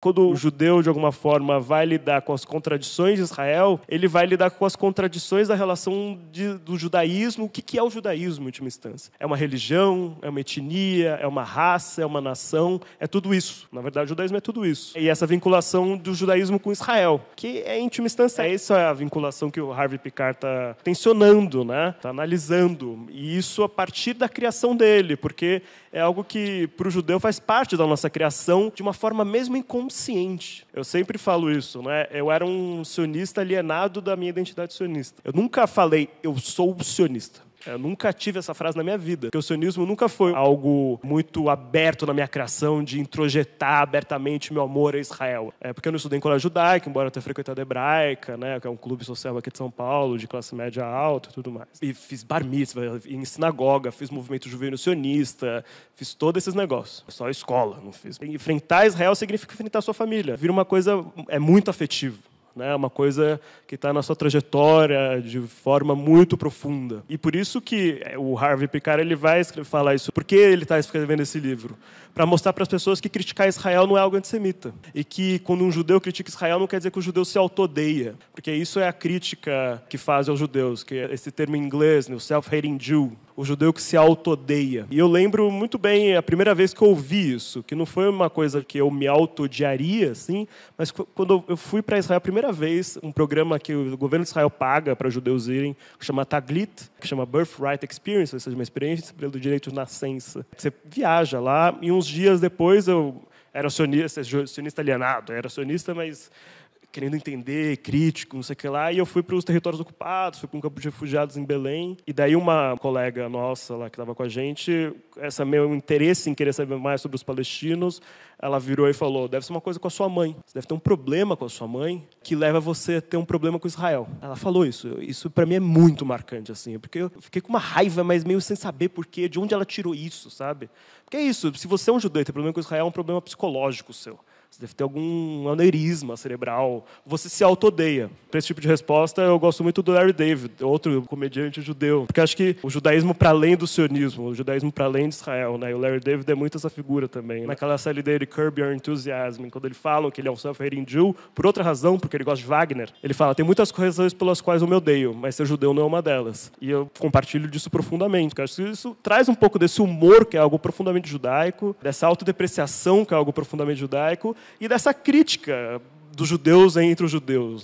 Quando o judeu, de alguma forma, vai lidar com as contradições de Israel, ele vai lidar com as contradições da relação de, do judaísmo. O que, que é o judaísmo, em última instância? É uma religião, é uma etnia, é uma raça, é uma nação, é tudo isso. Na verdade, o judaísmo é tudo isso. E essa vinculação do judaísmo com Israel, que é, em última instância, essa é a vinculação que o Harvey Picard está tensionando, né? está analisando. E isso a partir da criação dele, porque é algo que, para o judeu, faz parte da nossa criação de uma forma mesmo inconsciente consciente. Eu sempre falo isso, né? Eu era um sionista alienado da minha identidade sionista. Eu nunca falei, eu sou sionista. Eu nunca tive essa frase na minha vida. Porque o sionismo nunca foi algo muito aberto na minha criação de introjetar abertamente meu amor a Israel. É porque eu não estudei em colégio judaico, embora eu tenha frequentado hebraica, né? Que é um clube social aqui de São Paulo, de classe média alta e tudo mais. E fiz bar mitzvah, em sinagoga, fiz movimento juvenil sionista, fiz todos esses negócios. Só escola, não fiz. Enfrentar Israel significa enfrentar sua família. Vira uma coisa, é muito afetivo né? uma coisa que está na sua trajetória de forma muito profunda. E por isso que é, o Harvey Picard ele vai falar isso. Por que ele está escrevendo esse livro? Para mostrar para as pessoas que criticar Israel não é algo antissemita. E que quando um judeu critica Israel não quer dizer que o judeu se autodeia. Porque isso é a crítica que faz aos judeus, que é esse termo em inglês, né, o self-hating Jew o judeu que se autodeia. E eu lembro muito bem a primeira vez que eu ouvi isso, que não foi uma coisa que eu me autodiaria, assim, mas quando eu fui para Israel a primeira vez, um programa que o governo de Israel paga para judeus irem, que chama Taglit, que chama Birthright Experience, ou seja, uma experiência pelo direito de nascença. Você viaja lá e uns dias depois eu era sionista, sionista alienado, era sionista, mas querendo entender, crítico, não sei o que lá. E eu fui para os territórios ocupados, fui para um campo de refugiados em Belém. E daí uma colega nossa lá que estava com a gente, essa meu interesse em querer saber mais sobre os palestinos, ela virou e falou: deve ser uma coisa com a sua mãe. Você deve ter um problema com a sua mãe que leva você a ter um problema com Israel. Ela falou isso. Isso para mim é muito marcante assim, porque eu fiquei com uma raiva, mas meio sem saber porquê, de onde ela tirou isso, sabe? Porque é isso. Se você é um judeu e tem problema com Israel, é um problema psicológico seu. Você deve ter algum aneurisma cerebral. Você se auto auto-odeia. Para esse tipo de resposta, eu gosto muito do Larry David, outro comediante judeu. Porque acho que o judaísmo para além do sionismo, o judaísmo para além de Israel, né? E o Larry David é muito essa figura também. Né? Naquela série dele, Curb Your Enthusiasm, quando ele fala que ele é um self-hating Jew, por outra razão, porque ele gosta de Wagner, ele fala: tem muitas razões pelas quais eu me odeio, mas ser judeu não é uma delas. E eu compartilho disso profundamente. Porque acho que isso traz um pouco desse humor, que é algo profundamente judaico, dessa autodepreciação, que é algo profundamente judaico, e dessa crítica dos judeus entre os judeus.